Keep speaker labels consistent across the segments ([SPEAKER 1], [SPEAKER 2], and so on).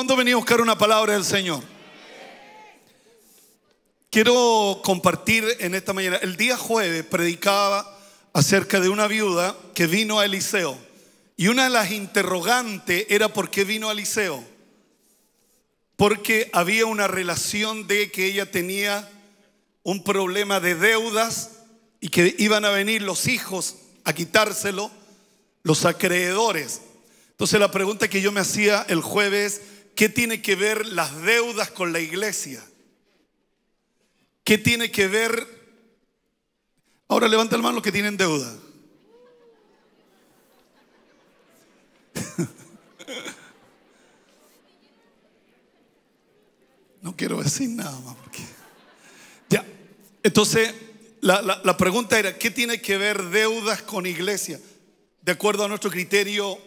[SPEAKER 1] ¿Cuándo venía a buscar una palabra del Señor? Quiero compartir en esta mañana. El día jueves predicaba acerca de una viuda que vino a Eliseo. Y una de las interrogantes era por qué vino a Eliseo. Porque había una relación de que ella tenía un problema de deudas y que iban a venir los hijos a quitárselo, los acreedores. Entonces la pregunta que yo me hacía el jueves ¿qué tiene que ver las deudas con la iglesia? ¿Qué tiene que ver? Ahora levanta el mano los que tienen deuda. No quiero decir nada más porque. Ya. Entonces, la, la, pregunta era: ¿qué tiene que ver deudas con iglesia? De acuerdo a nuestro criterio,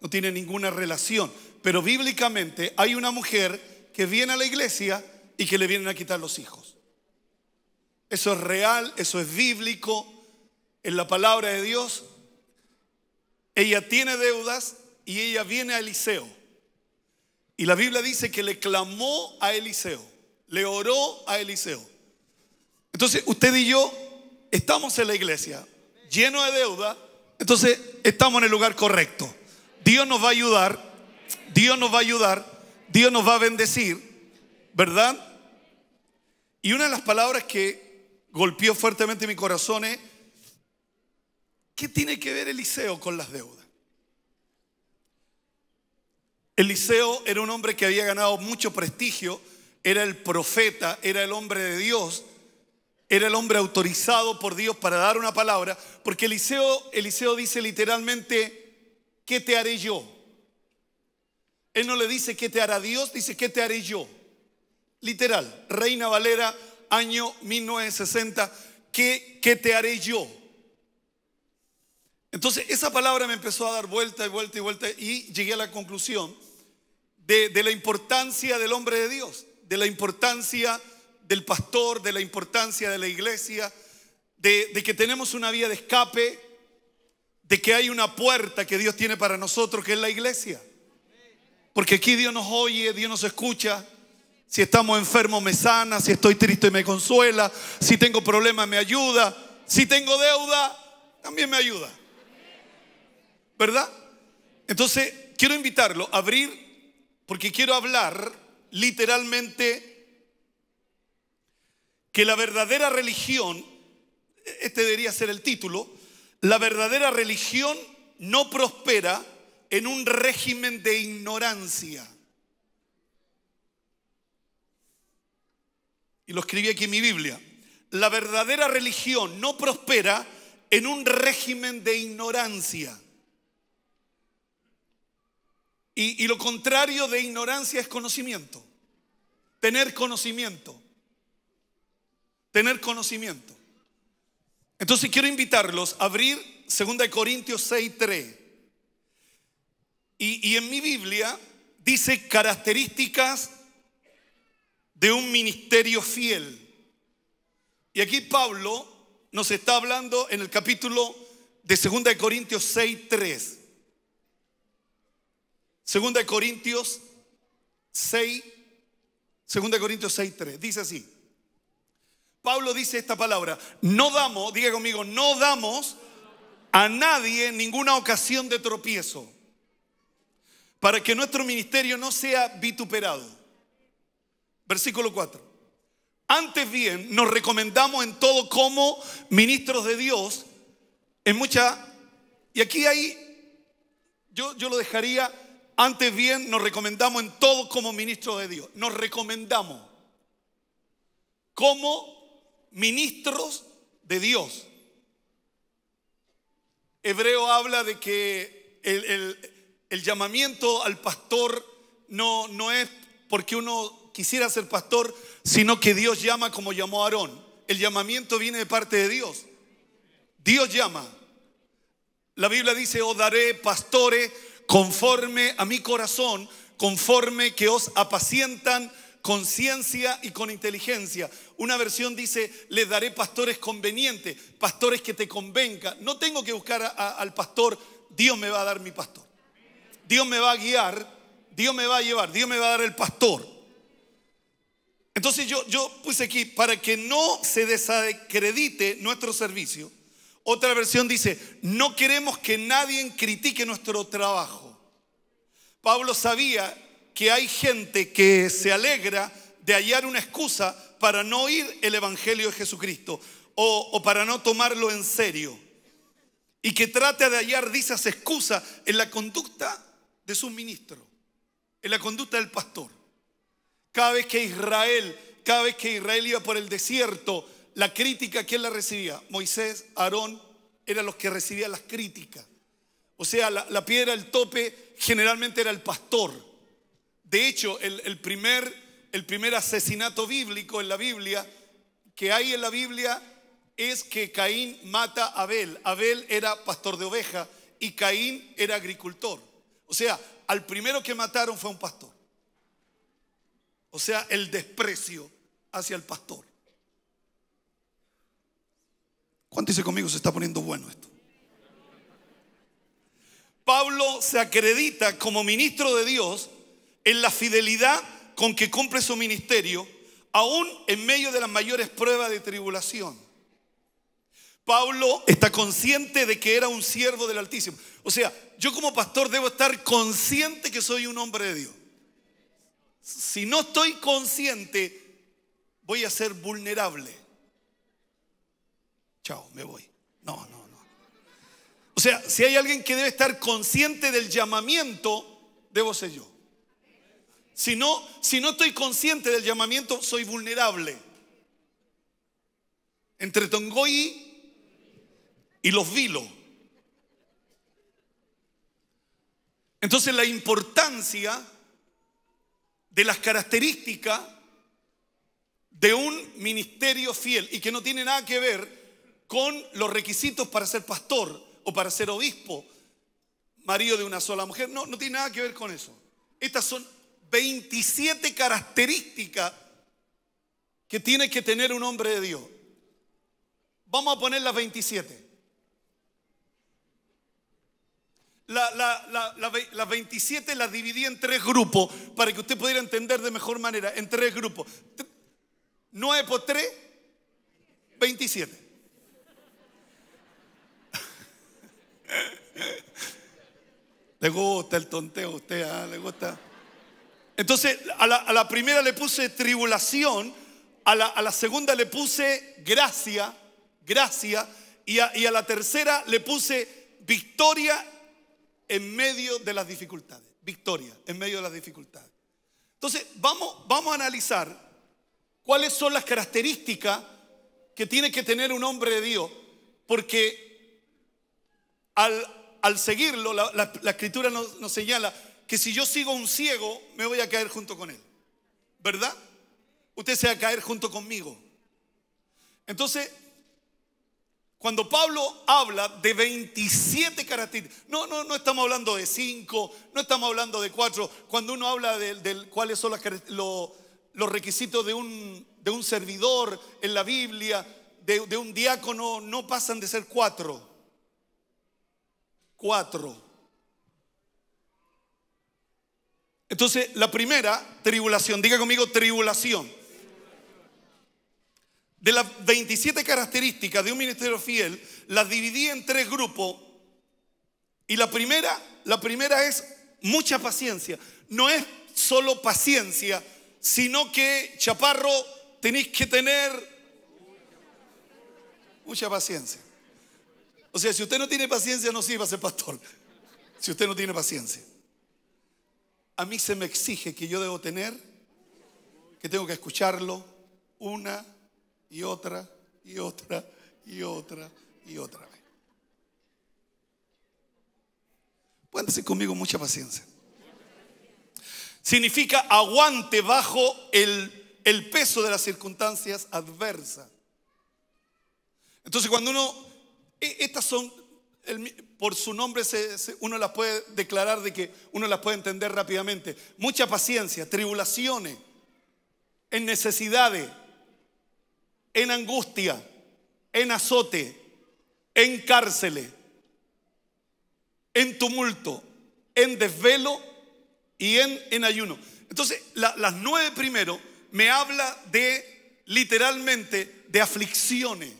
[SPEAKER 1] no tiene ninguna relación. Pero bíblicamente hay una mujer que viene a la iglesia y que le vienen a quitar los hijos. Eso es real, eso es bíblico, en la palabra de Dios. Ella tiene deudas y ella viene a Eliseo. Y la Biblia dice que le clamó a Eliseo, le oró a Eliseo. Entonces usted y yo estamos en la iglesia, lleno de deuda, entonces estamos en el lugar correcto. Dios nos va a ayudar Dios nos va a ayudar, Dios nos va a bendecir, ¿verdad? Y una de las palabras que golpeó fuertemente mi corazón es, ¿qué tiene que ver Eliseo con las deudas? Eliseo era un hombre que había ganado mucho prestigio, era el profeta, era el hombre de Dios, era el hombre autorizado por Dios para dar una palabra, porque Eliseo, Eliseo dice literalmente, ¿qué te haré yo? Él no le dice qué te hará Dios, dice qué te haré yo. Literal, Reina Valera, año 1960, ¿qué, qué te haré yo? Entonces esa palabra me empezó a dar vuelta y vuelta y vuelta y llegué a la conclusión de, la importancia del hombre de Dios, de la importancia del pastor, de la importancia de la iglesia, de, que tenemos una vía de escape, de que hay una puerta que Dios tiene para nosotros, que es la iglesia. Porque aquí Dios nos oye, Dios nos escucha. Si estamos enfermos me sana, si estoy triste me consuela, si tengo problemas me ayuda, si tengo deuda también me ayuda. ¿Verdad? Entonces, quiero invitarlo a abrir porque quiero hablar literalmente que la verdadera religión, este debería ser el título, la verdadera religión no prospera en un régimen de ignorancia. Y lo escribí aquí en mi Biblia. La verdadera religión no prospera en un régimen de ignorancia. Y, lo contrario de ignorancia es conocimiento. Tener conocimiento. Tener conocimiento. Entonces quiero invitarlos a abrir 2 Corintios 6.3. Y, en mi Biblia dice características de un ministerio fiel. Y aquí Pablo nos está hablando en el capítulo de 2 Corintios 6.3. 3. 2 Corintios 6, segunda Corintios 6, Dice así. Pablo dice esta palabra, no damos, diga conmigo, no damos a nadie ninguna ocasión de tropiezo para que nuestro ministerio no sea vituperado. Versículo 4. Antes bien, nos recomendamos en todo como ministros de Dios, en mucha... Y aquí ahí, yo, yo lo dejaría, antes bien, nos recomendamos en todo como ministros de Dios. Nos recomendamos como ministros de Dios. Hebreo habla de que el el llamamiento al pastor no, no es porque uno quisiera ser pastor, sino que Dios llama como llamó a Aarón. El llamamiento viene de parte de Dios. Dios llama. La Biblia dice, os daré pastores conforme a mi corazón, conforme que os apacientan con ciencia y con inteligencia. Una versión dice, les daré pastores convenientes, pastores que te convengan. No tengo que buscar al pastor, Dios me va a dar mi pastor. Dios me va a guiar, Dios me va a llevar, Dios me va a dar el pastor. Entonces yo, yo puse aquí, para que no se desacredite nuestro servicio, otra versión dice, no queremos que nadie critique nuestro trabajo. Pablo sabía que hay gente que se alegra de hallar una excusa para no oír el Evangelio de Jesucristo o, para no tomarlo en serio y que trata de hallar dichas excusas en la conducta de su ministro en la conducta del pastor. Cada vez que Israel, cada vez que Israel iba por el desierto, la crítica, ¿quién la recibía? Moisés, Aarón, eran los que recibían las críticas. O sea, la, piedra, el tope, generalmente era el pastor. De hecho, el, primer, el primer asesinato bíblico en la Biblia que hay en la Biblia es que Caín mata a Abel. Abel era pastor de oveja y Caín era agricultor. O sea, al primero que mataron fue un pastor. O sea, el desprecio hacia el pastor. ¿Cuánto dice conmigo? Se está poniendo bueno esto. Pablo se acredita como ministro de Dios en la fidelidad con que cumple su ministerio, aún en medio de las mayores pruebas de tribulación. Pablo está consciente de que era un siervo del Altísimo. O sea, yo como pastor debo estar consciente que soy un hombre de Dios. Si no estoy consciente, voy a ser vulnerable. Chao, me voy. No, no, no. O sea, si hay alguien que debe estar consciente del llamamiento, debo ser yo. Si no, si no estoy consciente del llamamiento, soy vulnerable. Entre Tongoy y los vilo. Entonces la importancia de las características de un ministerio fiel y que no tiene nada que ver con los requisitos para ser pastor o para ser obispo, marido de una sola mujer, no, no tiene nada que ver con eso. Estas son 27 características que tiene que tener un hombre de Dios. Vamos a poner las 27. las 27 las dividí en tres grupos para que usted pudiera entender de mejor manera, en tres grupos. 9 por 3, 27. Le gusta el tonteo a usted, ¿ah? le gusta. Entonces, a la, primera le puse tribulación, a la, segunda le puse gracia, gracia, y a, y a la tercera le puse victoria en medio de las dificultades. Victoria en medio de las dificultades. Entonces, vamos, vamos a analizar cuáles son las características que tiene que tener un hombre de Dios, porque al, seguirlo, la, escritura nos, nos señala que si yo sigo un ciego, me voy a caer junto con él. ¿Verdad? Usted se va a caer junto conmigo. Entonces, cuando Pablo habla de 27 caracteres, no, no, no estamos hablando de 5, no estamos hablando de 4. Cuando uno habla de, cuáles son los requisitos de un, de un, servidor en la Biblia, de, de un diácono, no pasan de ser 4. 4. Entonces, la primera, tribulación, diga conmigo tribulación de las 27 características de un ministerio fiel, las dividí en tres grupos. Y la primera, la primera es mucha paciencia. No es solo paciencia, sino que, chaparro, tenéis que tener mucha paciencia. O sea, si usted no tiene paciencia, no va a ser pastor. Si usted no tiene paciencia. A mí se me exige que yo debo tener, que tengo que escucharlo una y otra y otra y otra y otra vez. Pueden decir conmigo mucha paciencia. Significa aguante bajo el, peso de las circunstancias adversas. Entonces cuando uno, e, estas son, por su nombre uno las puede declarar de que uno las puede entender rápidamente. Mucha paciencia, tribulaciones, en necesidades, en angustia, en azote, en cárceles, en tumulto, en desvelo y en, ayuno. Entonces, las nueve primero me habla de literalmente de aflicciones.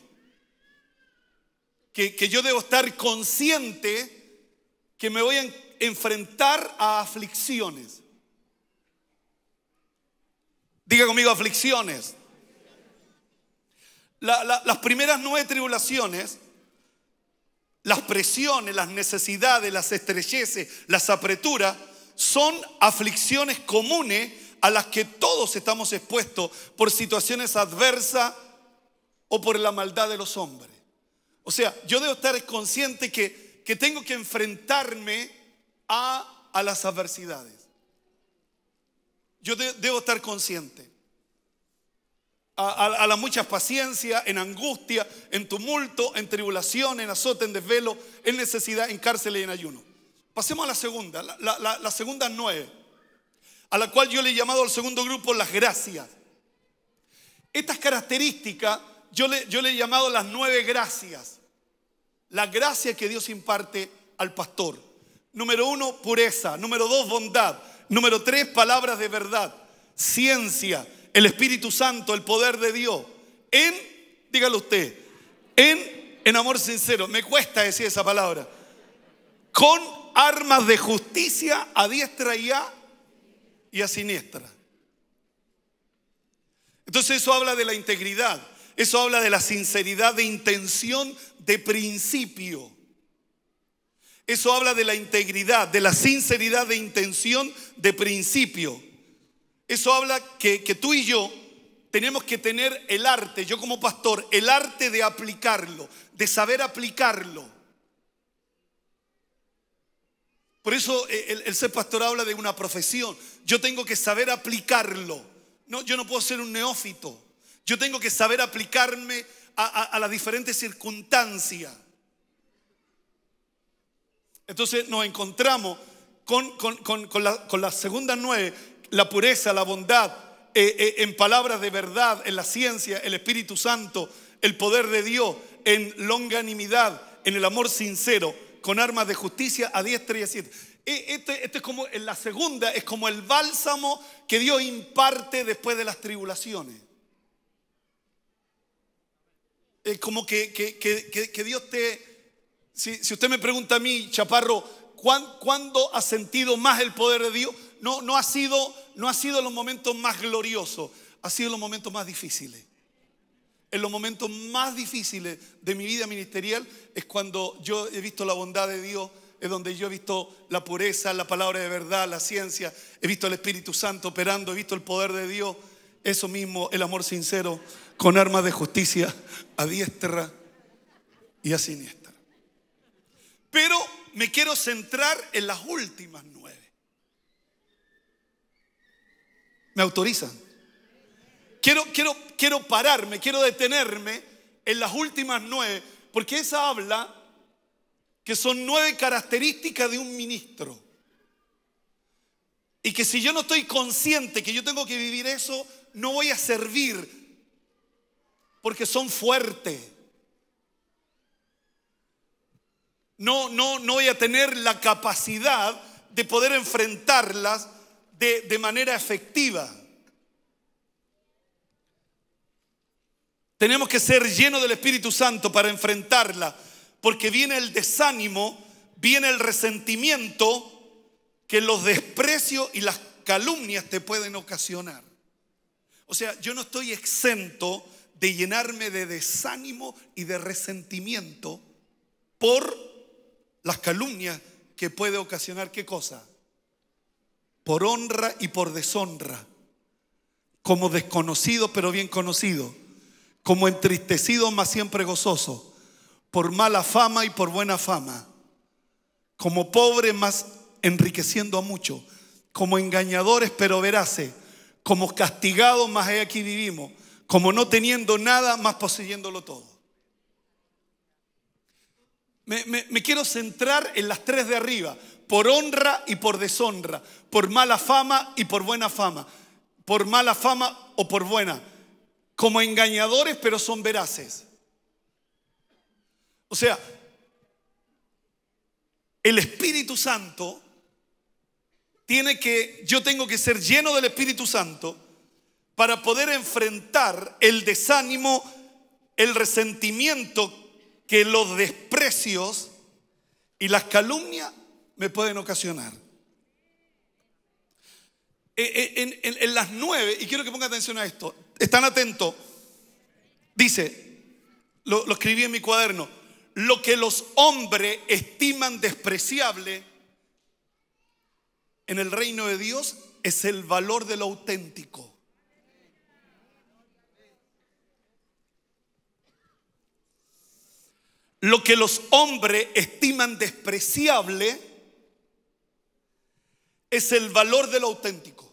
[SPEAKER 1] Que, que yo debo estar consciente que me voy a enfrentar a aflicciones. Diga conmigo aflicciones las primeras nueve tribulaciones, las presiones, las necesidades, las estrecheces, las apreturas, son aflicciones comunes a las que todos estamos expuestos por situaciones adversas o por la maldad de los hombres. O sea, yo debo estar consciente que, tengo que enfrentarme a, las adversidades. Yo debo estar consciente a, la mucha paciencia, en angustia, en tumulto, en tribulación, en azote, en desvelo, en necesidad, en cárcel y en ayuno. Pasemos a la segunda, la, segunda nueve, a la cual yo le he llamado al segundo grupo las gracias. Estas características yo le, yo le he llamado las nueve gracias. las gracia que Dios imparte al pastor. Número uno, pureza. Número dos, bondad. Número tres, palabras de verdad. Ciencia el Espíritu Santo, el poder de Dios, en, dígalo usted, en, en amor sincero, me cuesta decir esa palabra, con armas de justicia a diestra y a, y a siniestra. Entonces eso habla de la integridad, eso habla de la sinceridad de intención de principio. Eso habla de la integridad, de la sinceridad de intención de principio. Eso habla que, tú y yo tenemos que tener el arte, yo como pastor, el arte de aplicarlo, de saber aplicarlo. Por eso eh, el, ser pastor habla de una profesión. Yo tengo que saber aplicarlo. No, yo no puedo ser un neófito. Yo tengo que saber aplicarme a, las diferentes circunstancias. Entonces nos encontramos con, las segundas nueve la pureza, la bondad, eh, eh, en palabras de verdad, en la ciencia, el Espíritu Santo, el poder de Dios, en longanimidad, en el amor sincero, con armas de justicia a 10, y 7 siete. E, este, este, es como la segunda, es como el bálsamo que Dios imparte después de las tribulaciones. Es como que, Dios te... Si, si, usted me pregunta a mí, Chaparro, ¿cuándo ha sentido más el poder de Dios? no, ha sido, no ha sido los momentos más gloriosos, ha sido los momentos más difíciles. En los momentos más difíciles de mi vida ministerial es cuando yo he visto la bondad de Dios, es donde yo he visto la pureza, la palabra de verdad, la ciencia, he visto el Espíritu Santo operando, he visto el poder de Dios, eso mismo, el amor sincero, con armas de justicia a diestra y a siniestra. Pero me quiero centrar en las últimas nubes. ¿Me autorizan? Quiero, quiero, quiero pararme, quiero detenerme en las últimas nueve, porque esa habla que son nueve características de un ministro. Y que si yo no estoy consciente que yo tengo que vivir eso, no voy a servir. Porque son fuertes. No, no, no voy a tener la capacidad de poder enfrentarlas de, manera efectiva. Tenemos que ser llenos del Espíritu Santo para enfrentarla, porque viene el desánimo, viene el resentimiento que los desprecios y las calumnias te pueden ocasionar. O sea, yo no estoy exento de llenarme de desánimo y de resentimiento por las calumnias que puede ocasionar qué cosa? por honra y por deshonra, como desconocido pero bien conocido, como entristecido más siempre gozoso, por mala fama y por buena fama, como pobre más enriqueciendo a mucho, como engañadores pero veraces, como castigados más aquí vivimos, como no teniendo nada más poseyéndolo todo. me quiero centrar en las tres de arriba, por honra y por deshonra, por mala fama y por buena fama, por mala fama o por buena, como engañadores pero son veraces. O sea, el Espíritu Santo tiene que, yo tengo que ser lleno del Espíritu Santo para poder enfrentar el desánimo, el resentimiento, que los desprecios y las calumnias me pueden ocasionar. Eh, eh, en, las nueve, y quiero que pongan atención a esto, están atentos, dice, lo, lo escribí en mi cuaderno, lo que los hombres estiman despreciable en el reino de Dios es el valor de lo auténtico. Lo que los hombres estiman despreciable es el valor de lo auténtico.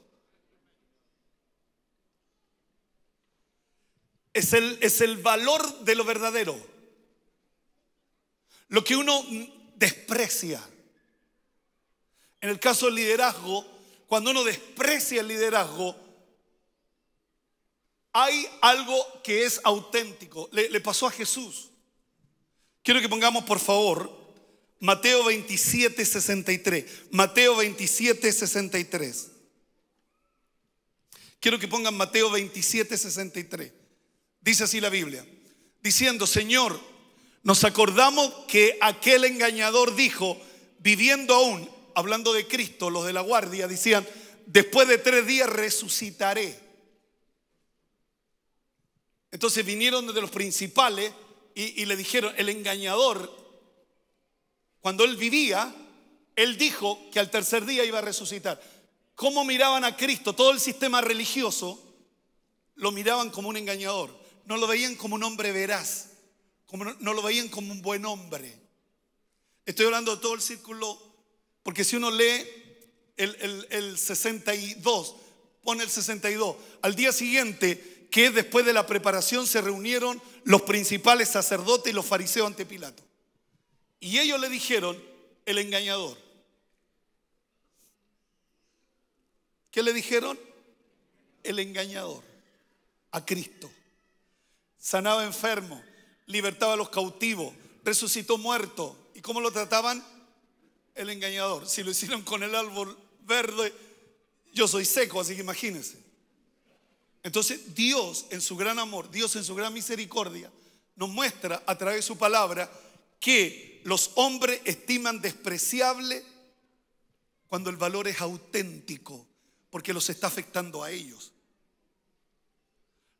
[SPEAKER 1] Es el, es el valor de lo verdadero. Lo que uno desprecia. En el caso del liderazgo, cuando uno desprecia el liderazgo, hay algo que es auténtico. Le, le pasó a Jesús. Quiero que pongamos, por favor, Mateo 27, 63. Mateo 27, 63. Quiero que pongan Mateo 27, 63. Dice así la Biblia. Diciendo, Señor, nos acordamos que aquel engañador dijo, viviendo aún, hablando de Cristo, los de la guardia decían, después de tres días resucitaré. Entonces vinieron de los principales y, y le dijeron, el engañador cuando él vivía, él dijo que al tercer día iba a resucitar. ¿Cómo miraban a Cristo? Todo el sistema religioso lo miraban como un engañador. No lo veían como un hombre veraz. Como no, lo veían como un buen hombre. Estoy hablando de todo el círculo, porque si uno lee el, el 62, pone el 62, al día siguiente, que después de la preparación se reunieron los principales sacerdotes y los fariseos ante Pilato. Y ellos le dijeron, el engañador. ¿Qué le dijeron? El engañador a Cristo. Sanaba enfermo libertaba a los cautivos, resucitó muerto. ¿Y cómo lo trataban? El engañador. Si lo hicieron con el árbol verde, yo soy seco, así que imagínense. Entonces Dios en su gran amor, Dios en su gran misericordia, nos muestra a través de su palabra que los hombres estiman despreciable cuando el valor es auténtico, porque los está afectando a ellos.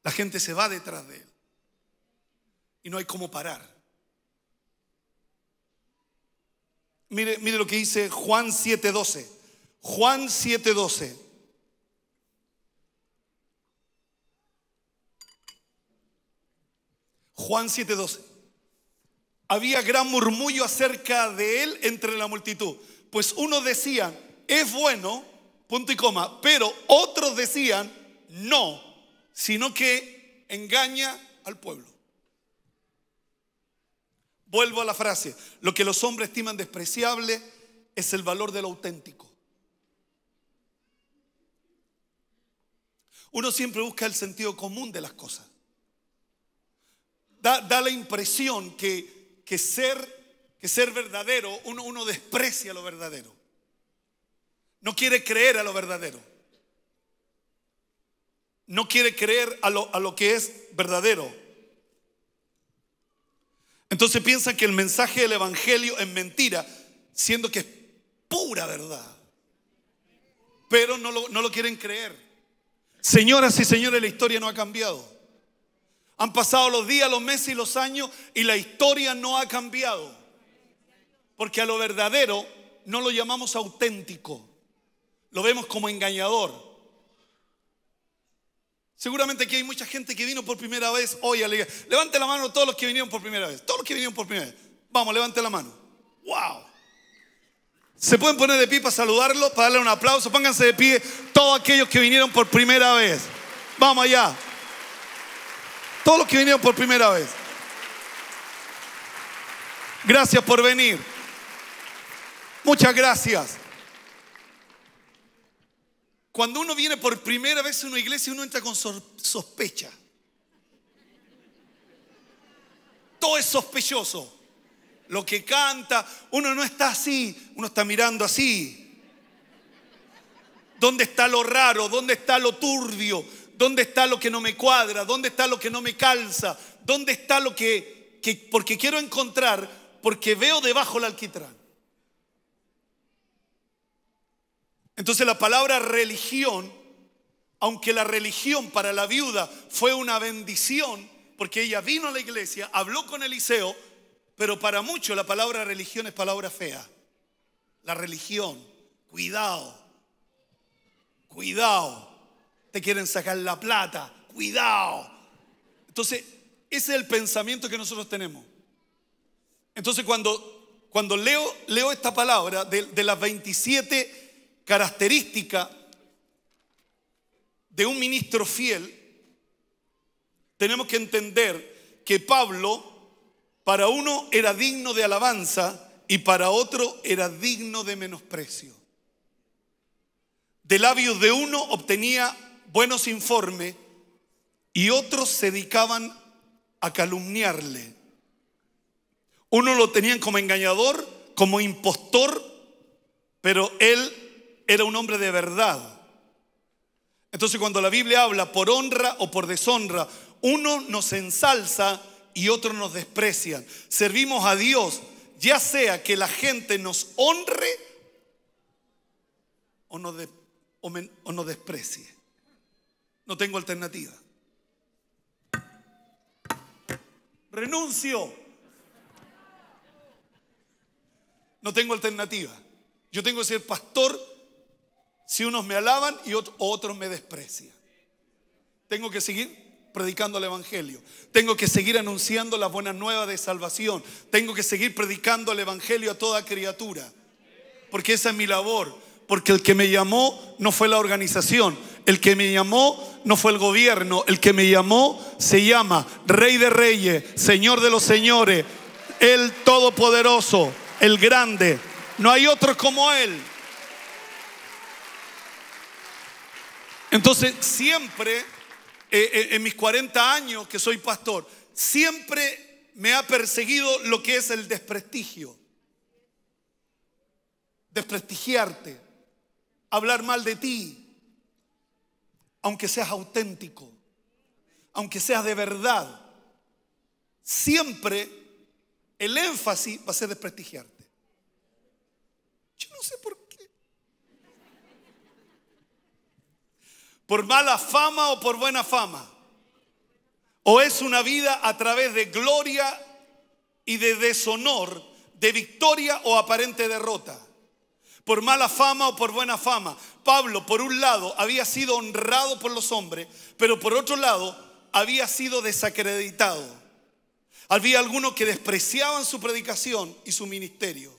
[SPEAKER 1] La gente se va detrás de él y no hay cómo parar. Mire, mire lo que dice Juan 7:12. Juan 7:12. Juan 7:12 había gran murmullo acerca de él entre la multitud. Pues unos decían, es bueno, punto y coma, pero otros decían, no, sino que engaña al pueblo. Vuelvo a la frase, lo que los hombres estiman despreciable es el valor del auténtico. Uno siempre busca el sentido común de las cosas. Da, da la impresión que que ser, que ser verdadero, uno, uno desprecia lo verdadero. No quiere creer a lo verdadero. No quiere creer a lo, a lo que es verdadero. Entonces piensa que el mensaje del Evangelio es mentira, siendo que es pura verdad. Pero no no lo quieren creer. Señoras y señores, la historia no ha cambiado. Han pasado los días, los meses y los años y la historia no ha cambiado. Porque a lo verdadero no lo llamamos auténtico, lo vemos como engañador. Seguramente aquí hay mucha gente que vino por primera vez hoy Levante la mano todos los que vinieron por primera vez. Todos los que vinieron por primera vez. Vamos, levante la mano. ¡Wow! Se pueden poner de pie para saludarlo, para darle un aplauso. Pónganse de pie todos aquellos que vinieron por primera vez. Vamos allá. Todos los que vinieron por primera vez. Gracias por venir. Muchas gracias. Cuando uno viene por primera vez a una iglesia, uno entra con sospecha. Todo es sospechoso. Lo que canta, uno no está así, uno está mirando así. ¿Dónde está lo raro? ¿Dónde está lo turbio? ¿Dónde está lo que no me cuadra? ¿Dónde está lo que no me calza? ¿Dónde está lo que, porque quiero encontrar, porque veo debajo el alquitrán? Entonces la palabra religión, aunque la religión para la viuda fue una bendición, porque ella vino a la iglesia, habló con Eliseo, pero para muchos la palabra religión es palabra fea. La religión, cuidado, cuidado te quieren sacar la plata, cuidado. Entonces, ese es el pensamiento que nosotros tenemos. Entonces, cuando, cuando leo, leo esta palabra de, de las 27 características de un ministro fiel, tenemos que entender que Pablo para uno era digno de alabanza y para otro era digno de menosprecio. De labios de uno obtenía buenos informes y otros se dedicaban a calumniarle. Uno lo tenían como engañador, como impostor, pero él era un hombre de verdad. Entonces cuando la Biblia habla por honra o por deshonra, uno nos ensalza y otro nos desprecia Servimos a Dios, ya sea que la gente nos honre o o nos desprecie. No tengo alternativa. Renuncio. No tengo alternativa. Yo tengo que ser pastor si unos me alaban y otros me desprecian. Tengo que seguir predicando el Evangelio. Tengo que seguir anunciando las buenas nuevas de salvación. Tengo que seguir predicando el Evangelio a toda criatura. Porque esa es mi labor. Porque el que me llamó no fue la organización, el que me llamó no fue el gobierno, el que me llamó se llama Rey de Reyes, Señor de los Señores, el Todopoderoso, el Grande. No hay otro como Él. Entonces, siempre, eh, eh, en mis 40 años que soy pastor, siempre me ha perseguido lo que es el desprestigio. Desprestigiarte, hablar mal de ti, aunque seas auténtico, aunque seas de verdad, siempre el énfasis va a ser desprestigiarte.
[SPEAKER 2] Yo no sé por qué.
[SPEAKER 1] Por mala fama o por buena fama. O es una vida a través de gloria y de deshonor, de victoria o aparente derrota por mala fama o por buena fama. Pablo, por un lado, había sido honrado por los hombres, pero por otro lado, había sido desacreditado. Había algunos que despreciaban su predicación y su ministerio.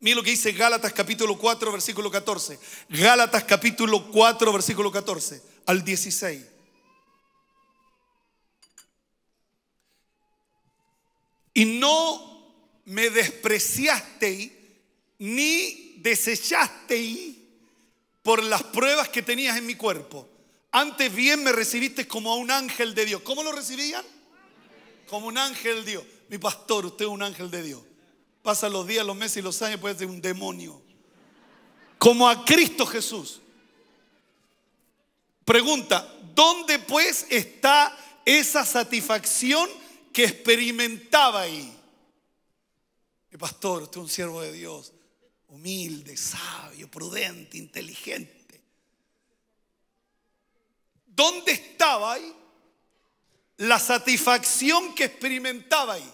[SPEAKER 1] Mira lo que dice Gálatas capítulo 4, versículo 14. Gálatas capítulo 4, versículo 14 al 16. Y no me despreciasteis ni desechasteis por las pruebas que tenías en mi cuerpo. Antes bien me recibiste como a un ángel de Dios. ¿Cómo lo recibían? Como un ángel de Dios. Mi pastor, usted es un ángel de Dios. Pasa los días, los meses y los años, puede ser un demonio. Como a Cristo Jesús. Pregunta, ¿dónde pues está esa satisfacción que experimentaba ahí? Mi pastor, usted es un siervo de Dios humilde, sabio, prudente, inteligente. ¿Dónde estaba ahí? La satisfacción que experimentaba ahí.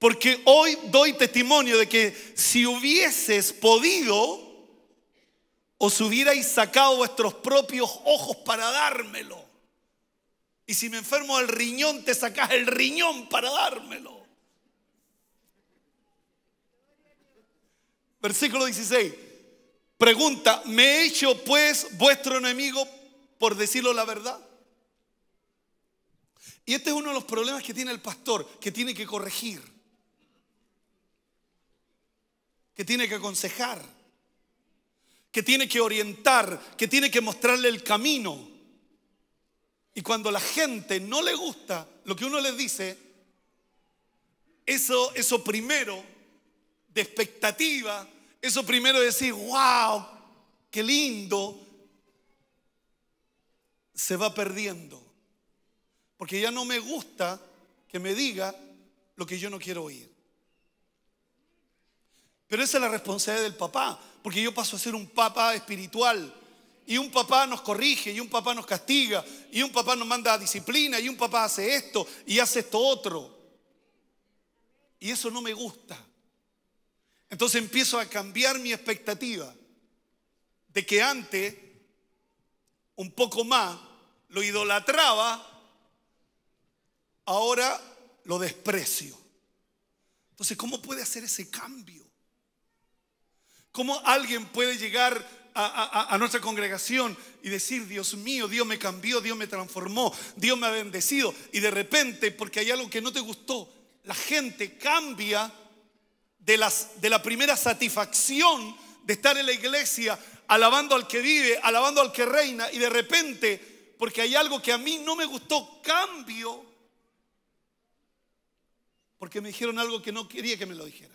[SPEAKER 1] Porque hoy doy testimonio de que si hubieses podido, os hubierais sacado vuestros propios ojos para dármelo. Y si me enfermo del riñón, te sacas el riñón para dármelo. Versículo 16. Pregunta, ¿me he hecho pues vuestro enemigo por decirlo la verdad? Y este es uno de los problemas que tiene el pastor, que tiene que corregir, que tiene que aconsejar, que tiene que orientar, que tiene que mostrarle el camino. Y cuando la gente no le gusta lo que uno le dice, eso, eso primero de expectativa, eso primero decir, wow, qué lindo, se va perdiendo. Porque ya no me gusta que me diga lo que yo no quiero oír. Pero esa es la responsabilidad del papá, porque yo paso a ser un papá espiritual. Y un papá nos corrige, y un papá nos castiga, y un papá nos manda a disciplina, y un papá hace esto, y hace esto otro. Y eso no me gusta. Entonces empiezo a cambiar mi expectativa de que antes, un poco más, lo idolatraba, ahora lo desprecio. Entonces, ¿cómo puede hacer ese cambio? ¿Cómo alguien puede llegar a, nuestra congregación y decir, Dios mío, Dios me cambió, Dios me transformó, Dios me ha bendecido? Y de repente, porque hay algo que no te gustó, la gente cambia de, la primera satisfacción de estar en la iglesia alabando al que vive, alabando al que reina, y de repente, porque hay algo que a mí no me gustó, cambio, porque me dijeron algo que no quería que me lo dijera.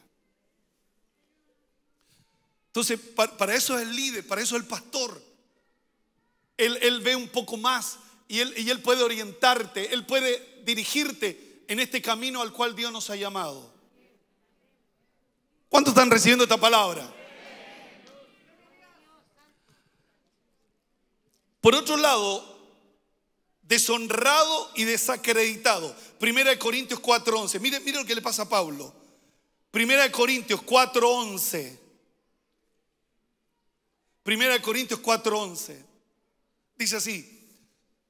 [SPEAKER 1] Entonces, para, eso es el líder, para eso es el pastor. Él, él ve un poco más y él, y él puede orientarte, él puede dirigirte en este camino al cual Dios nos ha llamado. ¿Cuántos están recibiendo esta palabra? Por otro lado, deshonrado y desacreditado. Primera de Corintios 4:11. Miren, miren lo que le pasa a Pablo. Primera de Corintios 4:11. Primera de Corintios 4:11. Dice así,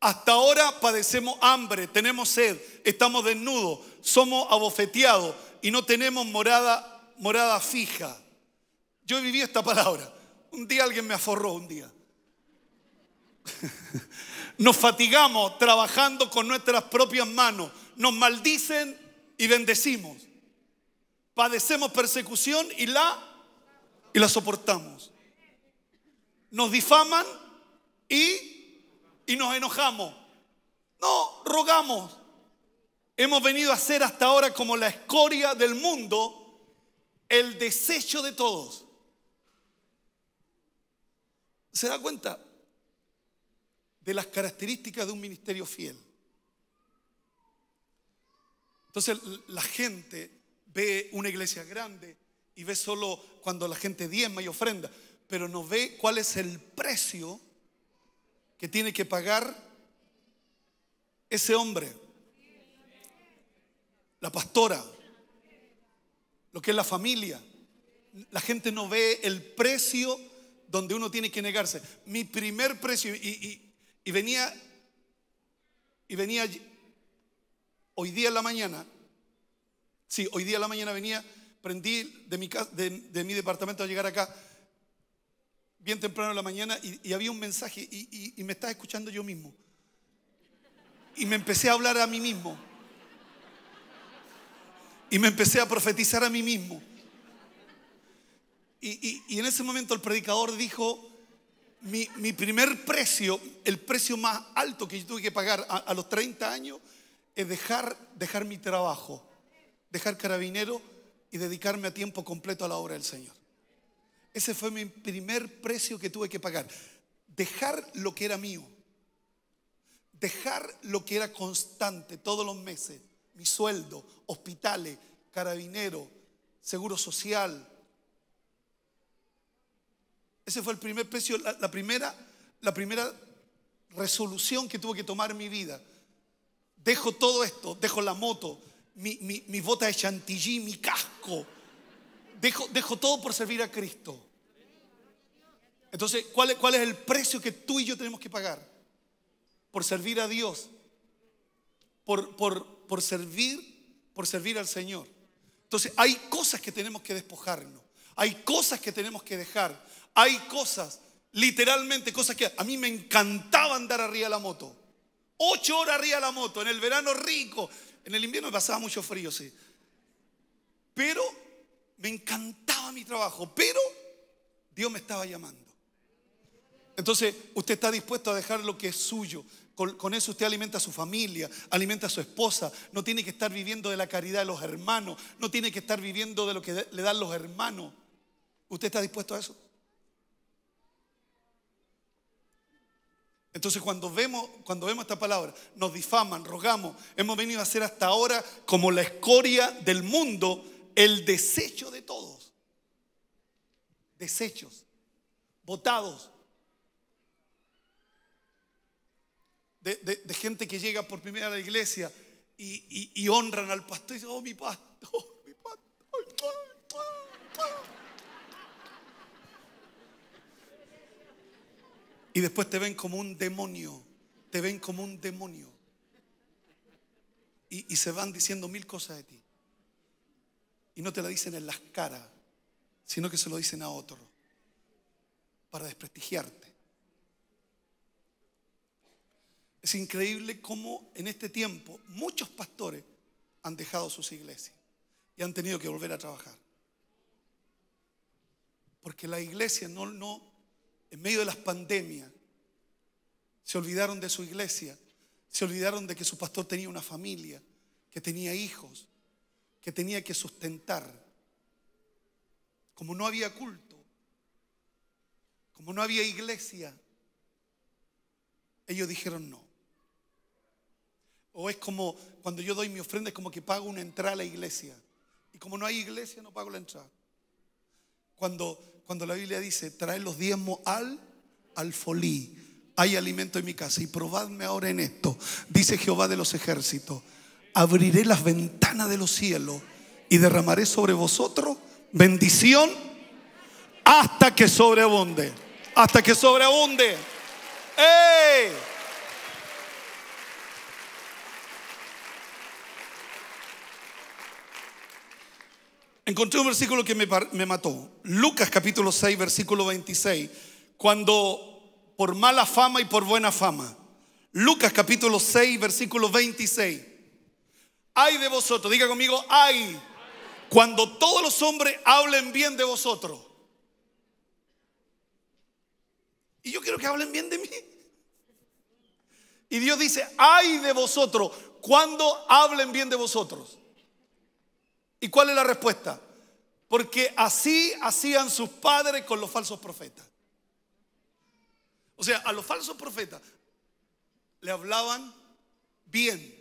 [SPEAKER 1] hasta ahora padecemos hambre, tenemos sed, estamos desnudos, somos abofeteados y no tenemos morada morada fija. Yo viví esta palabra. Un día alguien me aforró, un día. Nos fatigamos trabajando con nuestras propias manos. Nos maldicen y bendecimos. Padecemos persecución y la, y la soportamos. Nos difaman y, y nos enojamos. No, rogamos. Hemos venido a ser hasta ahora como la escoria del mundo el desecho de todos. ¿Se da cuenta de las características de un ministerio fiel? Entonces la gente ve una iglesia grande y ve solo cuando la gente diezma y ofrenda, pero no ve cuál es el precio que tiene que pagar ese hombre, la pastora, lo que es la familia. La gente no ve el precio donde uno tiene que negarse. Mi primer precio, y, venía, y venía hoy día en la mañana, sí, hoy día en la mañana venía, prendí de mi, de, mi departamento a llegar acá, bien temprano en la mañana, y, había un mensaje, y me estaba escuchando yo mismo. Y me empecé a hablar a mí mismo. Y me empecé a profetizar a mí mismo. Y, en ese momento el predicador dijo, mi, primer precio, el precio más alto que yo tuve que pagar a, los 30 años, es dejar, dejar mi trabajo, dejar carabinero y dedicarme a tiempo completo a la obra del Señor. Ese fue mi primer precio que tuve que pagar. Dejar lo que era mío. Dejar lo que era constante todos los meses mi sueldo, hospitales, carabinero, seguro social. Ese fue el primer precio, la, primera, la primera resolución que tuve que tomar mi vida. Dejo todo esto, dejo la moto, mi, botas de chantilly, mi casco. Dejo, dejo, todo por servir a Cristo. Entonces, ¿cuál, ¿cuál es el precio que tú y yo tenemos que pagar? Por servir a Dios, por, por, por servir, por servir al Señor. Entonces hay cosas que tenemos que despojarnos, hay cosas que tenemos que dejar, hay cosas, literalmente cosas que a mí me encantaba andar arriba de la moto. Ocho horas arriba de la moto, en el verano rico, en el invierno me pasaba mucho frío, sí. Pero me encantaba mi trabajo, pero Dios me estaba llamando. Entonces, usted está dispuesto a dejar lo que es suyo, con, eso usted alimenta a su familia, alimenta a su esposa. No tiene que estar viviendo de la caridad de los hermanos. No tiene que estar viviendo de lo que le dan los hermanos. ¿Usted está dispuesto a eso? Entonces cuando vemos, cuando vemos esta palabra, nos difaman, rogamos. Hemos venido a ser hasta ahora como la escoria del mundo, el desecho de todos. Desechos, votados. de, gente que llega por primera a la iglesia y, honran al pastor y dicen, oh, mi pastor, oh, mi pastor. Y después te ven como un demonio, te ven como un demonio. Y, y se van diciendo mil cosas de ti. Y no te la dicen en las caras, sino que se lo dicen a otro, para desprestigiarte. Es increíble cómo en este tiempo muchos pastores han dejado sus iglesias y han tenido que volver a trabajar. Porque la iglesia no, no, en medio de las pandemias, se olvidaron de su iglesia, se olvidaron de que su pastor tenía una familia, que tenía hijos, que tenía que sustentar. Como no había culto, como no había iglesia, ellos dijeron no. O es como cuando yo doy mi ofrenda, es como que pago una entrada a la iglesia. Y como no hay iglesia, no pago la entrada. Cuando, cuando la Biblia dice, trae los diezmos al, al folí. Hay alimento en mi casa. Y probadme ahora en esto, dice Jehová de los ejércitos. Abriré las ventanas de los cielos y derramaré sobre vosotros bendición hasta que sobreabunde. Hasta que sobreabunde. ¡Ey! encontré un versículo que me, mató. Lucas capítulo 6, versículo 26. Cuando por mala fama y por buena fama. Lucas capítulo 6, versículo 26. Ay de vosotros, diga conmigo, ay. Cuando todos los hombres hablen bien de vosotros. Y yo quiero que hablen bien de mí. Y Dios dice, ay de vosotros, cuando hablen bien de vosotros. ¿Y cuál es la respuesta? Porque así hacían sus padres con los falsos profetas. O sea, a los falsos profetas le hablaban bien.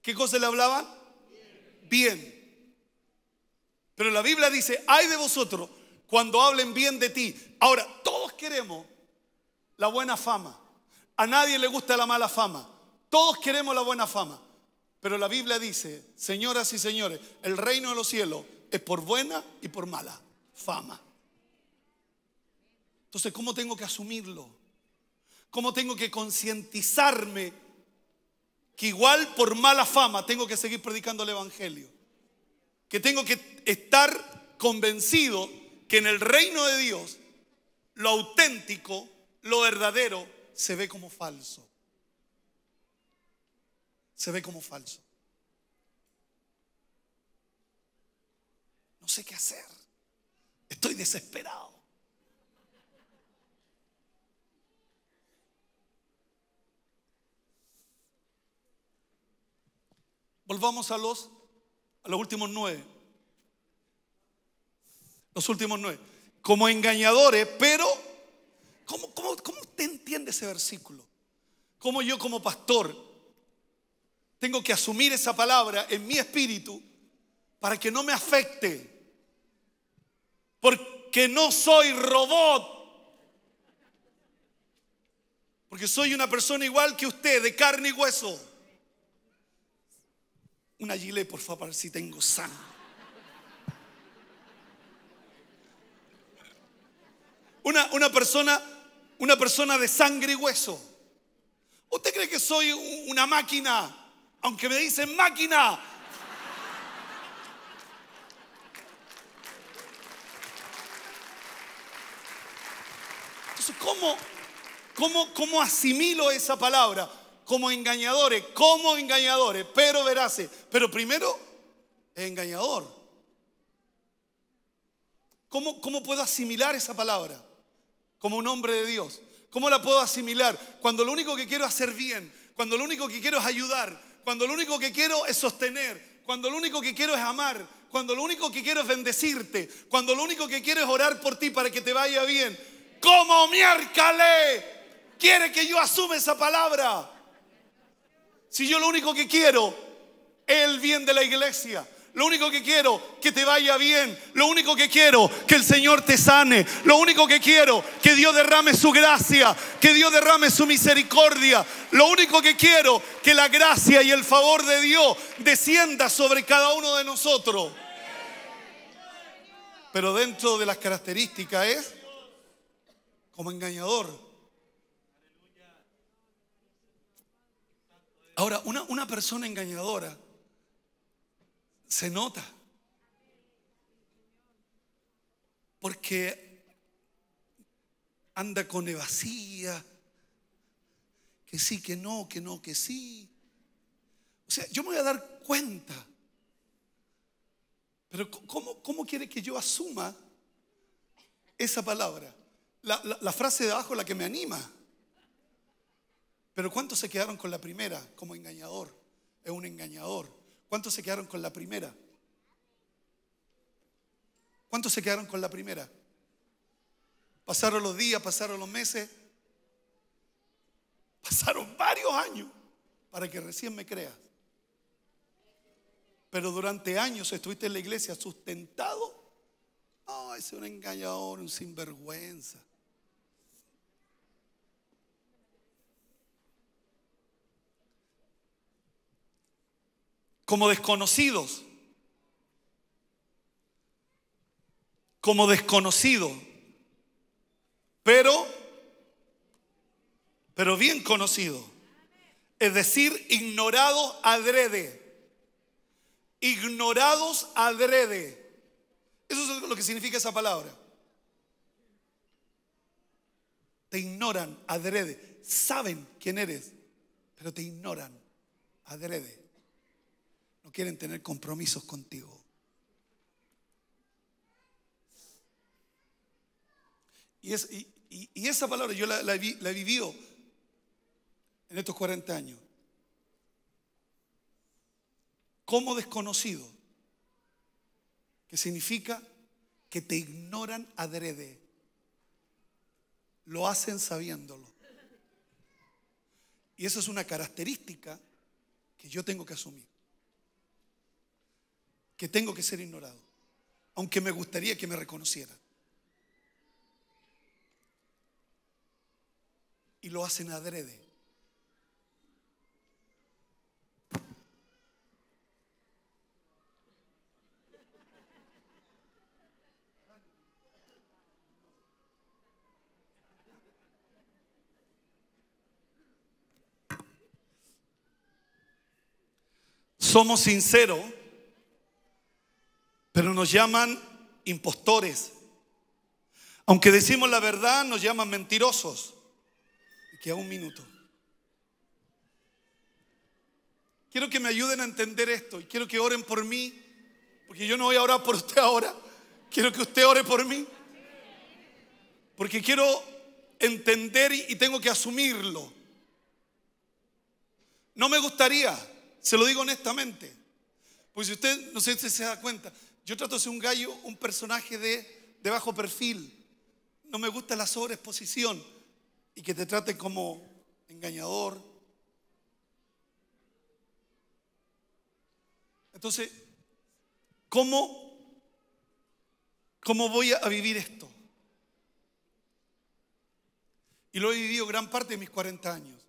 [SPEAKER 1] ¿Qué cosa le hablaban? Bien. Pero la Biblia dice, ay de vosotros cuando hablen bien de ti. Ahora, todos queremos la buena fama. A nadie le gusta la mala fama. Todos queremos la buena fama. Pero la Biblia dice, señoras y señores, el reino de los cielos es por buena y por mala fama. Entonces, ¿cómo tengo que asumirlo? ¿Cómo tengo que concientizarme que igual por mala fama tengo que seguir predicando el Evangelio? Que tengo que estar convencido que en el reino de Dios lo auténtico, lo verdadero, se ve como falso se ve como falso. No sé qué hacer. Estoy desesperado. Volvamos a los, a los últimos nueve. Los últimos nueve. Como engañadores, pero ¿cómo, cómo, cómo usted entiende ese versículo? ¿Cómo yo como pastor tengo que asumir esa palabra en mi espíritu para que no me afecte. Porque no soy robot. Porque soy una persona igual que usted, de carne y hueso. Una gilet, por favor, si tengo sangre. Una, una, persona, una persona de sangre y hueso. ¿Usted cree que soy una máquina aunque me dicen máquina. Entonces, ¿cómo, cómo, asimilo esa palabra? Como engañadores, como engañadores, pero verás, Pero primero, es engañador. ¿Cómo, ¿Cómo puedo asimilar esa palabra? Como un hombre de Dios. ¿Cómo la puedo asimilar? Cuando lo único que quiero es hacer bien, cuando lo único que quiero es ayudar, cuando lo único que quiero es sostener, cuando lo único que quiero es amar, cuando lo único que quiero es bendecirte, cuando lo único que quiero es orar por ti para que te vaya bien. ¡como miércale? Quiere que yo asuma esa palabra. Si yo lo único que quiero es el bien de la iglesia, lo único que quiero, que te vaya bien. Lo único que quiero, que el Señor te sane. Lo único que quiero, que Dios derrame su gracia, que Dios derrame su misericordia. Lo único que quiero, que la gracia y el favor de Dios descienda sobre cada uno de nosotros. Pero dentro de las características es como engañador. Ahora, una, una persona engañadora se nota. Porque anda con evasía, que sí, que no, que no, que sí. O sea, yo me voy a dar cuenta. Pero ¿cómo, quiere que yo asuma esa palabra? La, frase de abajo la que me anima. Pero ¿cuántos se quedaron con la primera como engañador? Es un engañador ¿Cuántos se quedaron con la primera? ¿Cuántos se quedaron con la primera? Pasaron los días, pasaron los meses, pasaron varios años para que recién me creas. Pero durante años estuviste en la iglesia sustentado. ese es un engañador, un sinvergüenza. como desconocidos. Como desconocido Pero, pero bien conocido Es decir, ignorados adrede. Ignorados adrede. Eso es lo que significa esa palabra. Te ignoran adrede. Saben quién eres, pero te ignoran adrede. No quieren tener compromisos contigo. Y, esa palabra yo la, he vivido en estos 40 años. Como desconocido, que significa que te ignoran adrede. Lo hacen sabiéndolo. Y esa es una característica que yo tengo que asumir que tengo que ser ignorado, aunque me gustaría que me reconociera Y lo hacen adrede. Somos sinceros pero nos llaman impostores. Aunque decimos la verdad, nos llaman mentirosos. Que a un minuto. Quiero que me ayuden a entender esto y quiero que oren por mí, porque yo no voy a orar por usted ahora. Quiero que usted ore por mí. Porque quiero entender y tengo que asumirlo. No me gustaría, se lo digo honestamente. Pues si usted, no sé si se da cuenta, yo trato de ser un gallo, un personaje de, bajo perfil. No me gusta la sobreexposición y que te trate como engañador. Entonces, ¿cómo, cómo voy a vivir esto? Y lo he vivido gran parte de mis 40 años.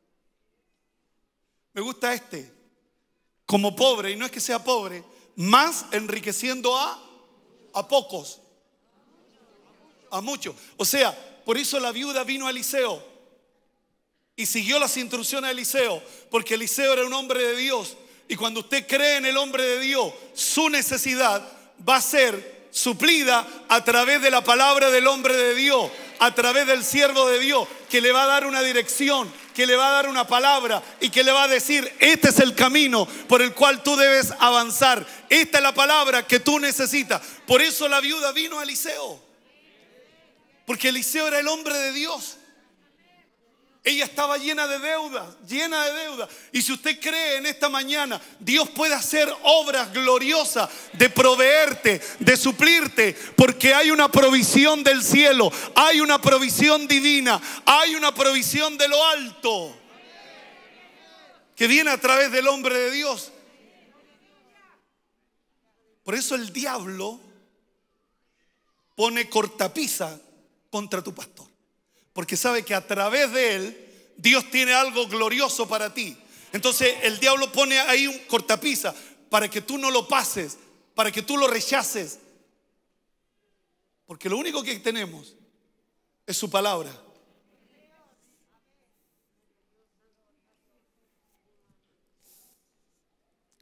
[SPEAKER 1] Me gusta este, como pobre, y no es que sea pobre, más enriqueciendo a, a pocos, a muchos. O sea, por eso la viuda vino a Eliseo y siguió las instrucciones de Eliseo, porque Eliseo era un hombre de Dios. Y cuando usted cree en el hombre de Dios, su necesidad va a ser suplida a través de la palabra del hombre de Dios, a través del siervo de Dios, que le va a dar una dirección, que le va a dar una palabra y que le va a decir, este es el camino por el cual tú debes avanzar, esta es la palabra que tú necesitas. Por eso la viuda vino a Eliseo, porque Eliseo era el hombre de Dios. Ella estaba llena de deudas, llena de deudas. Y si usted cree en esta mañana, Dios puede hacer obras gloriosas de proveerte, de suplirte, porque hay una provisión del cielo, hay una provisión divina, hay una provisión de lo alto, que viene a través del hombre de Dios. Por eso el diablo pone cortapisa contra tu pastor. Porque sabe que a través de él Dios tiene algo glorioso para ti. Entonces el diablo pone ahí un cortapisa para que tú no lo pases, para que tú lo rechaces. Porque lo único que tenemos es su palabra.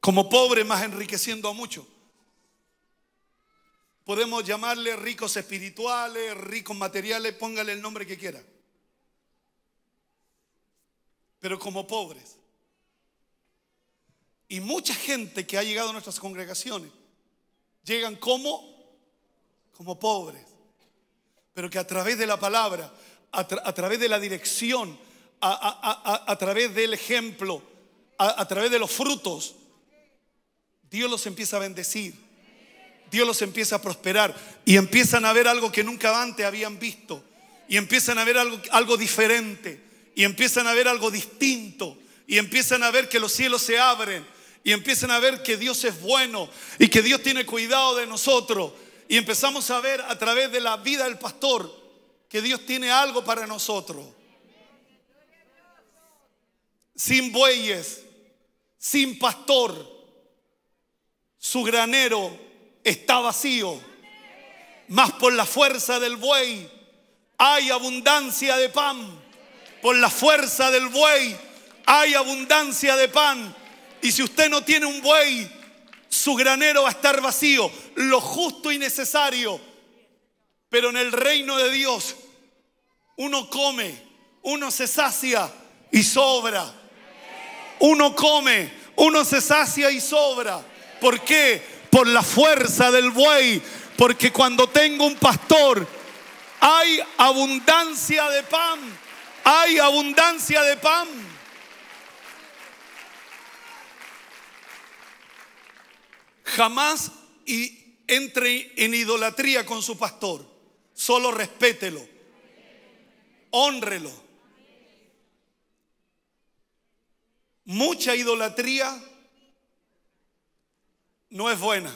[SPEAKER 1] Como pobre más enriqueciendo a muchos. Podemos llamarle ricos espirituales, ricos materiales, póngale el nombre que quiera. Pero como pobres. Y mucha gente que ha llegado a nuestras congregaciones llegan como como pobres. Pero que a través de la palabra, a, través de la dirección, a, a través del ejemplo, a través de los frutos, Dios los empieza a bendecir Dios los empieza a prosperar y empiezan a ver algo que nunca antes habían visto. Y empiezan a ver algo, algo diferente. Y empiezan a ver algo distinto. Y empiezan a ver que los cielos se abren. Y empiezan a ver que Dios es bueno y que Dios tiene cuidado de nosotros. Y empezamos a ver a través de la vida del pastor que Dios tiene algo para nosotros. Sin bueyes, sin pastor, su granero está vacío, mas por la fuerza del buey hay abundancia de pan. Por la fuerza del buey hay abundancia de pan. Y si usted no tiene un buey, su granero va a estar vacío, lo justo y necesario. Pero en el reino de Dios uno come, uno se sacia y sobra. Uno come, uno se sacia y sobra. ¿Por qué? por la fuerza del buey, porque cuando tengo un pastor hay abundancia de pan, hay abundancia de pan. Jamás y entre en idolatría con su pastor, solo respételo, honrelo. Mucha idolatría no es buena.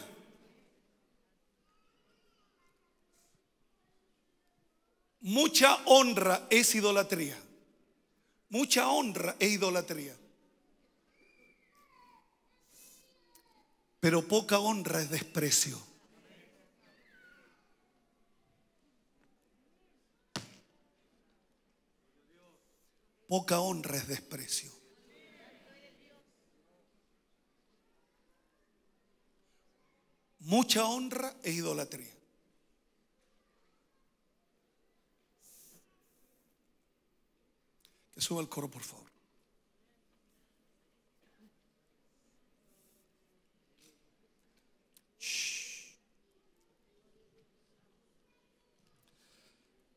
[SPEAKER 1] Mucha honra es idolatría. Mucha honra es idolatría. Pero poca honra es desprecio. Poca honra es desprecio. mucha honra e idolatría. Que suba el coro, por favor.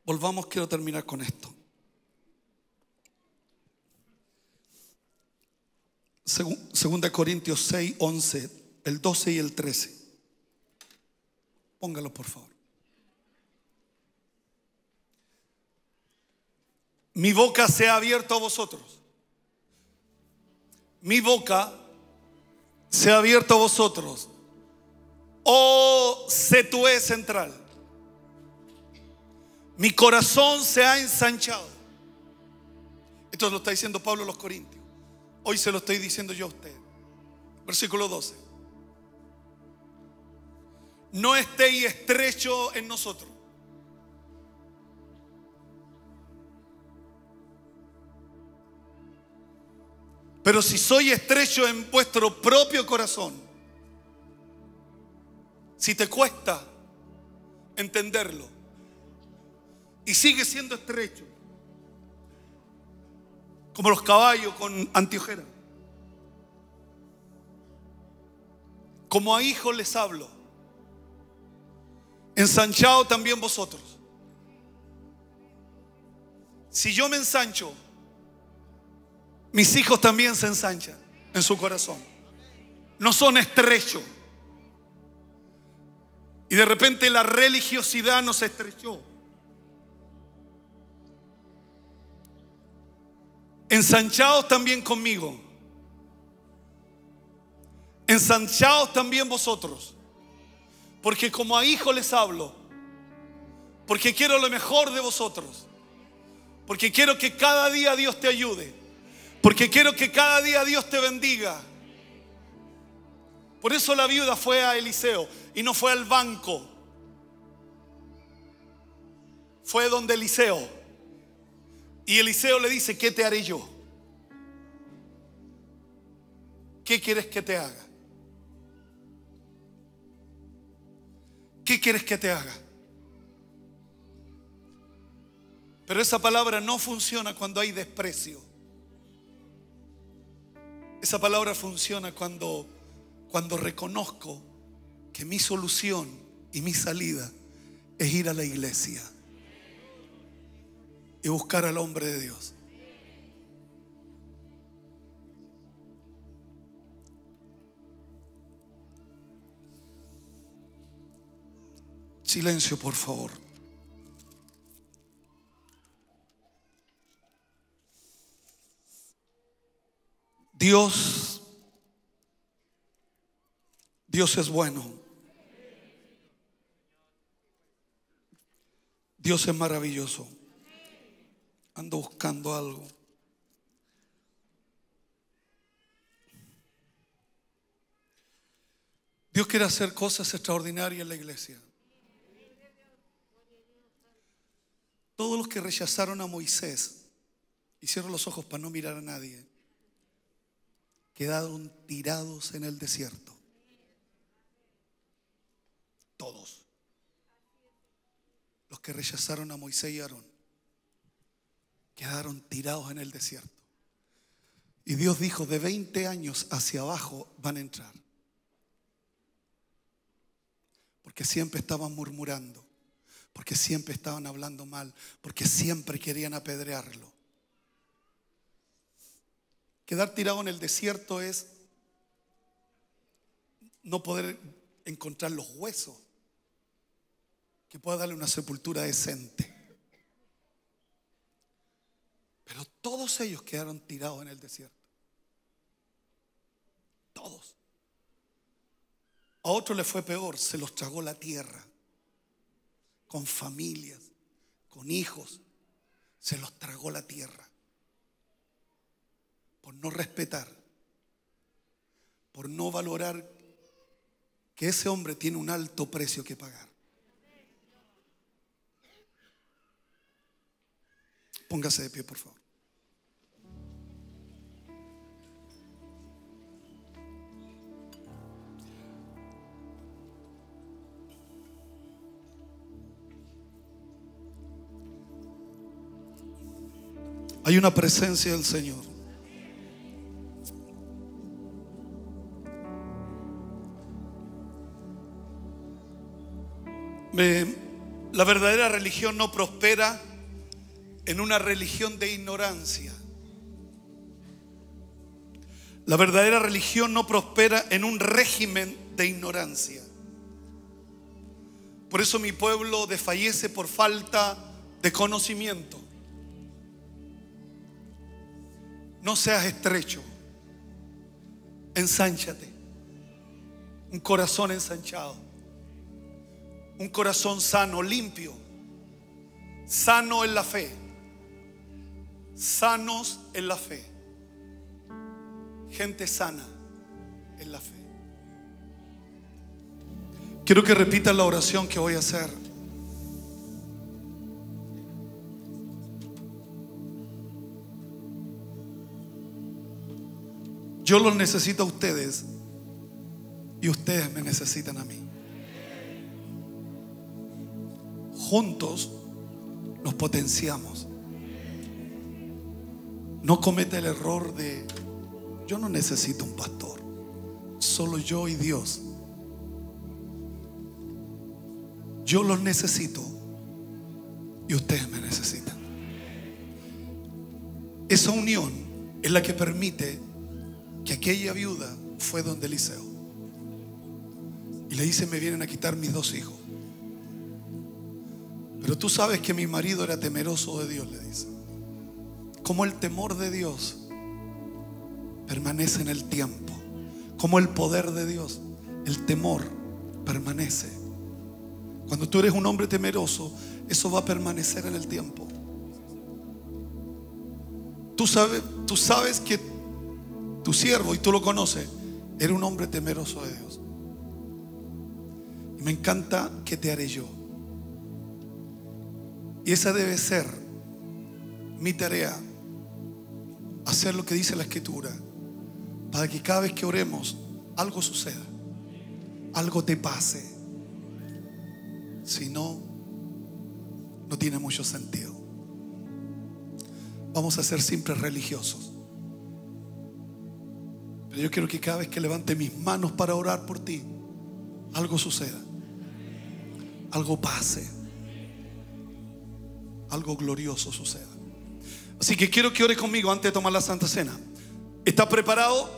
[SPEAKER 1] Volvamos, quiero terminar con esto. Segunda Corintios 6, 11, el 12 y el 13. Póngalo, por favor. Mi boca se ha abierto a vosotros. Mi boca se ha abierto a vosotros. Oh, se central. Mi corazón se ha ensanchado. Esto lo está diciendo Pablo a los Corintios. Hoy se lo estoy diciendo yo a usted. Versículo 12 no estéis estrecho en nosotros. Pero si soy estrecho en vuestro propio corazón, si te cuesta entenderlo y sigue siendo estrecho, como los caballos con antiojera, como a hijos les hablo, ensanchado también vosotros. Si yo me ensancho, mis hijos también se ensanchan en su corazón. No son estrechos. Y de repente la religiosidad nos estrechó. Ensanchados también conmigo. Ensanchados también vosotros porque como a hijos les hablo. Porque quiero lo mejor de vosotros. Porque quiero que cada día Dios te ayude. Porque quiero que cada día Dios te bendiga. Por eso la viuda fue a Eliseo y no fue al banco. Fue donde Eliseo. Y Eliseo le dice, ¿qué te haré yo? ¿Qué quieres que te haga? ¿Qué quieres que te haga? Pero esa palabra no funciona cuando hay desprecio. Esa palabra funciona cuando, cuando reconozco que mi solución y mi salida es ir a la iglesia y buscar al hombre de Dios. Silencio, por favor. Dios, Dios es bueno. Dios es maravilloso. Ando buscando algo. Dios quiere hacer cosas extraordinarias en la iglesia. Todos los que rechazaron a Moisés hicieron los ojos para no mirar a nadie. Quedaron tirados en el desierto. Todos. Los que rechazaron a Moisés y Aarón quedaron tirados en el desierto. Y Dios dijo, de 20 años hacia abajo van a entrar. Porque siempre estaban murmurando porque siempre estaban hablando mal, porque siempre querían apedrearlo. Quedar tirado en el desierto es no poder encontrar los huesos que pueda darle una sepultura decente. Pero todos ellos quedaron tirados en el desierto. Todos. A otro le fue peor, se los tragó la tierra con familias, con hijos, se los tragó la tierra por no respetar, por no valorar que ese hombre tiene un alto precio que pagar. Póngase de pie, por favor. Hay una presencia del Señor. la verdadera religión no prospera en una religión de ignorancia. La verdadera religión no prospera en un régimen de ignorancia. Por eso mi pueblo desfallece por falta de conocimiento. No seas estrecho. Ensánchate. Un corazón ensanchado. Un corazón sano, limpio. Sano en la fe. Sanos en la fe. Gente sana en la fe. Quiero que repitas la oración que voy a hacer. Yo los necesito a ustedes y ustedes me necesitan a mí. Juntos nos potenciamos. No cometa el error de, yo no necesito un pastor, solo yo y Dios. Yo los necesito y ustedes me necesitan. Esa unión es la que permite que aquella viuda fue donde Eliseo. Y le dice, me vienen a quitar mis dos hijos. Pero tú sabes que mi marido era temeroso de Dios, le dice. Como el temor de Dios permanece en el tiempo. Como el poder de Dios, el temor permanece. Cuando tú eres un hombre temeroso, eso va a permanecer en el tiempo. Tú sabes, tú sabes que tu siervo, y tú lo conoces, era un hombre temeroso de Dios. Y me encanta que te haré yo. Y esa debe ser mi tarea, hacer lo que dice la escritura, para que cada vez que oremos algo suceda, algo te pase. Si no, no tiene mucho sentido. Vamos a ser siempre religiosos yo quiero que cada vez que levante mis manos para orar por ti, algo suceda. Algo pase. Algo glorioso suceda. Así que quiero que ore conmigo antes de tomar la Santa Cena. ¿Está preparado?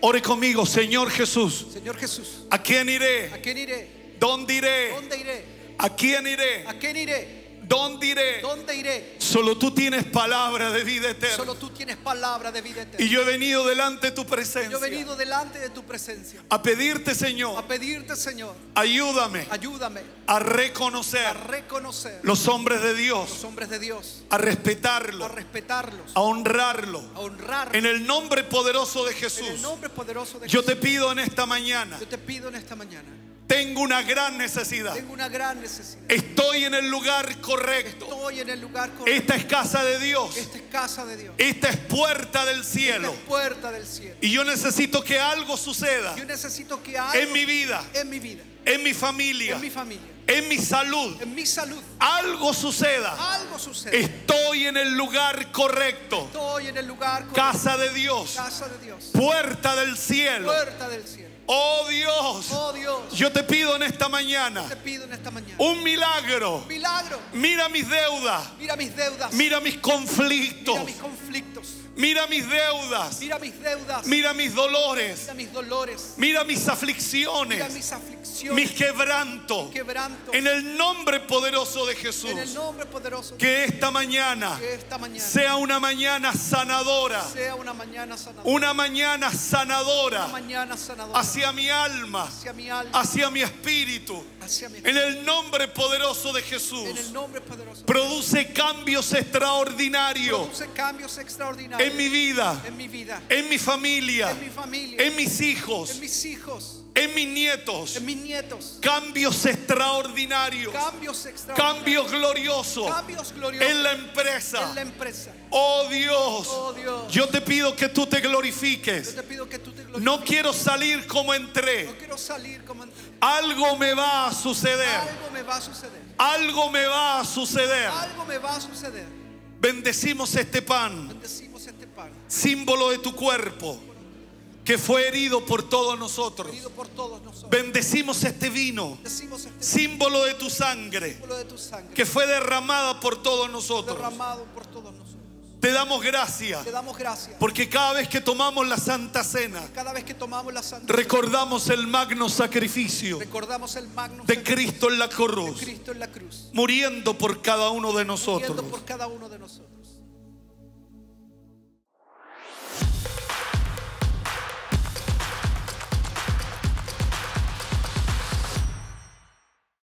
[SPEAKER 1] Ore conmigo, Señor Jesús.
[SPEAKER 2] Señor Jesús. ¿A quién iré? ¿A quién iré?
[SPEAKER 1] ¿Dónde iré? ¿Dónde iré? ¿A quién iré?
[SPEAKER 2] ¿A quién iré? ¿Dónde iré? ¿Dónde iré?
[SPEAKER 1] Solo tú tienes palabra de vida eterna. Solo tú
[SPEAKER 2] tienes palabra de vida eterna. Y yo he
[SPEAKER 1] venido delante de tu presencia. Yo he venido
[SPEAKER 2] delante de tu presencia.
[SPEAKER 1] A pedirte, Señor. A
[SPEAKER 2] pedirte, Señor. Ayúdame. Ayúdame. A
[SPEAKER 1] reconocer. A
[SPEAKER 2] reconocer. Los hombres de Dios. Los hombres de Dios.
[SPEAKER 1] A respetarlo. A
[SPEAKER 2] respetarlo.
[SPEAKER 1] A honrarlo.
[SPEAKER 2] A honrar. En el nombre poderoso de Jesús. En el nombre poderoso de Jesús. Yo te pido en
[SPEAKER 1] esta mañana.
[SPEAKER 2] Yo te pido en esta mañana
[SPEAKER 1] tengo una gran necesidad. Tengo
[SPEAKER 2] una gran necesidad.
[SPEAKER 1] Estoy en el lugar correcto. Estoy en el lugar correcto. Esta es casa de Dios.
[SPEAKER 2] Esta es casa de Dios.
[SPEAKER 1] Esta es puerta del cielo. Esta es
[SPEAKER 2] puerta del cielo. Y yo necesito
[SPEAKER 1] que algo suceda. Yo
[SPEAKER 2] necesito que algo en mi vida. En mi vida.
[SPEAKER 1] En mi familia. En mi familia. En mi salud. En mi salud. Algo suceda. Algo suceda. Estoy en el lugar correcto.
[SPEAKER 2] Estoy en el lugar correcto. Casa de Dios. Casa de Dios.
[SPEAKER 1] Puerta del cielo. Puerta del cielo. Oh, oh Dios, yo te pido en esta mañana, un, milagro. Mira mis deudas.
[SPEAKER 2] Mira mis conflictos. Mira mis deudas. Mira mis dolores. Mira
[SPEAKER 1] mis aflicciones.
[SPEAKER 2] mis quebrantos. En el
[SPEAKER 1] nombre poderoso de Jesús.
[SPEAKER 2] Que esta mañana, sea una
[SPEAKER 1] mañana sanadora.
[SPEAKER 2] una mañana sanadora. Una
[SPEAKER 1] mañana sanadora. Una
[SPEAKER 2] mañana sanadora hacia mi alma, hacia mi, espíritu. En, el
[SPEAKER 1] nombre poderoso de Jesús. Produce cambios extraordinarios.
[SPEAKER 2] en mi vida, en mi
[SPEAKER 1] familia, en, mi
[SPEAKER 2] familia, en mis hijos. En mis hijos en mis
[SPEAKER 1] nietos, mis
[SPEAKER 2] nietos.
[SPEAKER 1] Cambios, extraordinarios,
[SPEAKER 2] cambios gloriosos, en, la empresa. la empresa.
[SPEAKER 1] Oh, oh, Dios, yo te pido que tú te glorifiques. No quiero salir como entré. Algo me va a suceder. Algo
[SPEAKER 2] me va a suceder. Algo me va a suceder. Este
[SPEAKER 1] Bendecimos este pan. Símbolo de tu cuerpo que fue herido por todos nosotros. Bendecimos este vino, este símbolo de tu sangre, que fue derramada por todos nosotros. Te damos gracias. Porque cada vez que tomamos la Santa Cena, recordamos el magno sacrificio
[SPEAKER 2] de Cristo en la cruz,
[SPEAKER 1] muriendo por cada uno de nosotros.